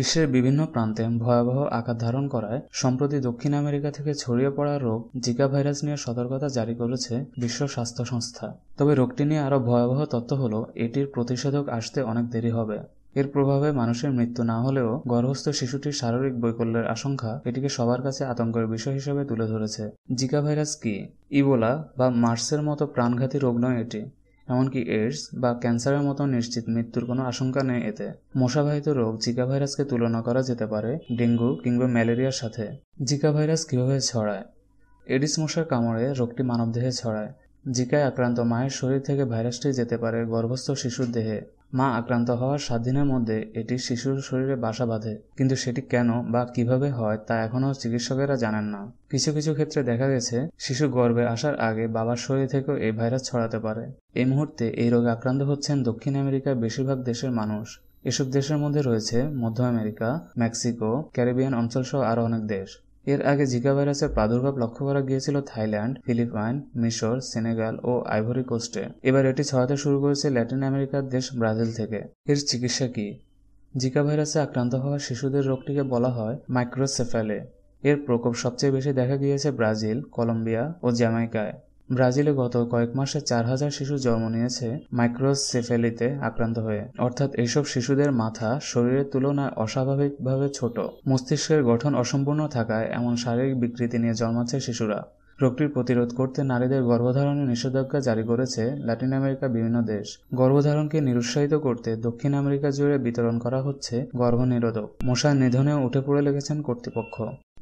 বিশ্বের বিভিন্ন প্রান্তে ভয়াবহ আকার ধারণ করায় সম্প্রতি দক্ষিণ আমেরিকা থেকে ছড়িয়ে পড়া রোগ জিকা ভাইরাস নিয়ে সতর্কতা জারি করেছে বিশ্ব স্বাস্থ্য সংস্থা তবে রোগটি নিয়ে আরও ভয়াবহ তথ্য হল এটির প্রতিষেধক আসতে অনেক দেরি হবে এর প্রভাবে মানুষের মৃত্যু না হলেও গর্ভস্থ শিশুটির শারীরিক বৈকল্যের আশঙ্কা এটিকে সবার কাছে আতঙ্কের বিষয় হিসেবে তুলে ধরেছে জিকা ভাইরাস কি ইবোলা বা মার্সের মতো প্রাণঘাতী রোগ নয় এটি এমনকি এইডস বা ক্যান্সারের মতো নিশ্চিত মৃত্যুর কোনো আশঙ্কা নেই এতে মশাবাহিত রোগ জিকা ভাইরাসকে তুলনা করা যেতে পারে ডেঙ্গু কিংবা ম্যালেরিয়ার সাথে জিকা ভাইরাস কীভাবে ছড়ায় এডিস মশার কামড়ে রোগটি মানবদেহে ছড়ায় জিকায় আক্রান্ত মায়ের শরীর থেকে ভাইরাসটি যেতে পারে গর্ভস্থ শিশুর দেহে মা আক্রান্ত হওয়ার সাত দিনের মধ্যে এটি শিশুর শরীরে বাসা বাঁধে কিন্তু সেটি কেন বা কিভাবে হয় তা এখনও চিকিৎসকেরা জানেন না কিছু কিছু ক্ষেত্রে দেখা গেছে শিশু গর্ভে আসার আগে বাবার শরীর থেকেও এই ভাইরাস ছড়াতে পারে এই মুহূর্তে এই রোগে আক্রান্ত হচ্ছেন দক্ষিণ আমেরিকার বেশিরভাগ দেশের মানুষ এসব দেশের মধ্যে রয়েছে মধ্য আমেরিকা মেক্সিকো ক্যারিবিয়ান অঞ্চলসহ আরও অনেক দেশ এর আগে জিকা ভাইরাসের প্রাদুর্ভাব লক্ষ্য করা গিয়েছিল থাইল্যান্ড ফিলিপাইন মিশর সেনেগাল ও আইভরি কোস্টে এবার এটি ছড়াতে শুরু করেছে ল্যাটিন আমেরিকার দেশ ব্রাজিল থেকে এর চিকিৎসা কি জিকা ভাইরাসে আক্রান্ত হওয়া শিশুদের রোগটিকে বলা হয় মাইক্রোসেফ্যালে এর প্রকোপ সবচেয়ে বেশি দেখা গিয়েছে ব্রাজিল কলম্বিয়া ও জ্যামাইকায় ব্রাজিলে গত কয়েক মাসে চার হাজার শিশু জন্ম নিয়েছে মাইক্রোসেফেলিতে আক্রান্ত হয়ে অর্থাৎ এইসব শিশুদের মাথা শরীরের তুলনায় অস্বাভাবিকভাবে ছোট মস্তিষ্কের গঠন অসম্পূর্ণ থাকায় এমন শারীরিক বিকৃতি নিয়ে জন্মাচ্ছে শিশুরা রোগটির প্রতিরোধ করতে নারীদের গর্ভধারণের নিষেধাজ্ঞা জারি করেছে ল্যাটিন আমেরিকার বিভিন্ন দেশ গর্ভধারণকে নিরুৎসাহিত করতে দক্ষিণ আমেরিকা জুড়ে বিতরণ করা হচ্ছে গর্ভনিরোধক মশার নিধনেও উঠে পড়ে লেগেছেন কর্তৃপক্ষ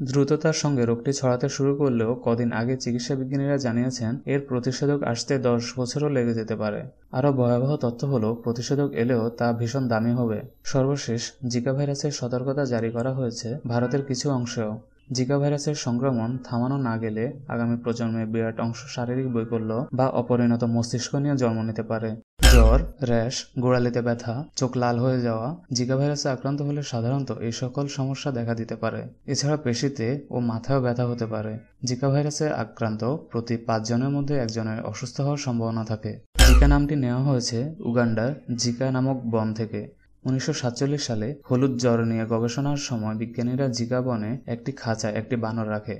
দ্রুততার সঙ্গে রোগটি ছড়াতে শুরু করলেও কদিন আগে চিকিৎসা বিজ্ঞানীরা জানিয়েছেন এর প্রতিষেধক আসতে দশ বছরও লেগে যেতে পারে আরও ভয়াবহ তথ্য হল প্রতিষেধক এলেও তা ভীষণ দামি হবে সর্বশেষ জিকা ভাইরাসের সতর্কতা জারি করা হয়েছে ভারতের কিছু অংশেও জিকা ভাইরাসের সংক্রমণ থামানো না গেলে আগামী প্রজন্মে বিরাট অংশ শারীরিক বৈকল্য বা অপরিণত মস্তিষ্ক নিয়ে জন্ম নিতে পারে জ্বর র্যাশ গোড়ালিতে ব্যথা চোখ লাল হয়ে যাওয়া জিকা ভাইরাসে আক্রান্ত হলে সাধারণত এই সকল সমস্যা দেখা দিতে পারে এছাড়া পেশিতে ও মাথায়ও ব্যথা হতে পারে জিকা ভাইরাসে আক্রান্ত প্রতি পাঁচজনের মধ্যে একজনের অসুস্থ হওয়ার সম্ভাবনা থাকে জিকা নামটি নেওয়া হয়েছে উগান্ডার জিকা নামক বন থেকে উনিশশো সালে হলুদ জ্বর নিয়ে গবেষণার সময় বিজ্ঞানীরা জিকা বনে একটি খাঁচায় একটি বানর রাখে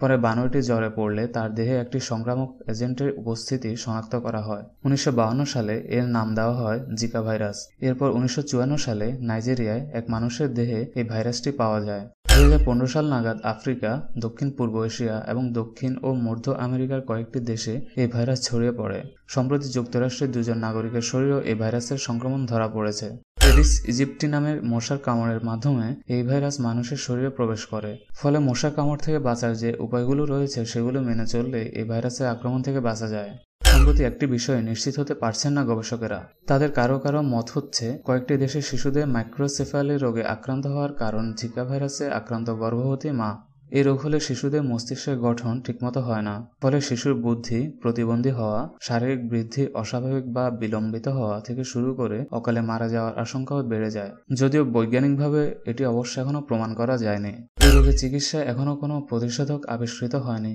পরে বানরটি জ্বরে পড়লে তার দেহে একটি সংক্রামক এজেন্টের উপস্থিতি শনাক্ত করা হয় উনিশশো সালে এর নাম দেওয়া হয় জিকা ভাইরাস এরপর উনিশশো সালে নাইজেরিয়ায় এক মানুষের দেহে এই ভাইরাসটি পাওয়া যায় দু সাল নাগাদ আফ্রিকা দক্ষিণ পূর্ব এশিয়া এবং দক্ষিণ ও মধ্য আমেরিকার কয়েকটি দেশে এই ভাইরাস ছড়িয়ে পড়ে সম্প্রতি যুক্তরাষ্ট্রের দুজন নাগরিকের শরীরেও এই ভাইরাসের সংক্রমণ ধরা পড়েছে এডিস ইজিপ্টি নামের মশার কামড়ের মাধ্যমে এই ভাইরাস মানুষের শরীরে প্রবেশ করে ফলে মশা কামড় থেকে বাঁচার যে উপায়গুলো রয়েছে সেগুলো মেনে চললে এই ভাইরাসের আক্রমণ থেকে বাঁচা যায় সম্প্রতি একটি বিষয়ে নিশ্চিত হতে পারছেন না গবেষকেরা তাদের কারো কারো মত হচ্ছে কয়েকটি দেশে শিশুদের মাইক্রোসেফালি রোগে আক্রান্ত হওয়ার কারণ জিকা ভাইরাসে আক্রান্ত গর্ভবতী মা এই রোগ হলে শিশুদের মস্তিষ্কের গঠন ঠিকমতো হয় না ফলে শিশুর বুদ্ধি প্রতিবন্ধী হওয়া শারীরিক বৃদ্ধি অস্বাভাবিক বা বিলম্বিত হওয়া থেকে শুরু করে অকালে মারা যাওয়ার আশঙ্কাও বেড়ে যায় যদিও বৈজ্ঞানিকভাবে এটি অবশ্য এখনও প্রমাণ করা যায়নি এই রোগের চিকিৎসায় এখনও কোনো প্রতিষেধক আবিষ্কৃত হয়নি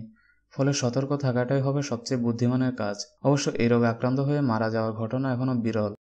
ফলে সতর্ক থাকাটাই হবে সবচেয়ে বুদ্ধিমানের কাজ অবশ্য এই রোগে আক্রান্ত হয়ে মারা যাওয়ার ঘটনা এখনও বিরল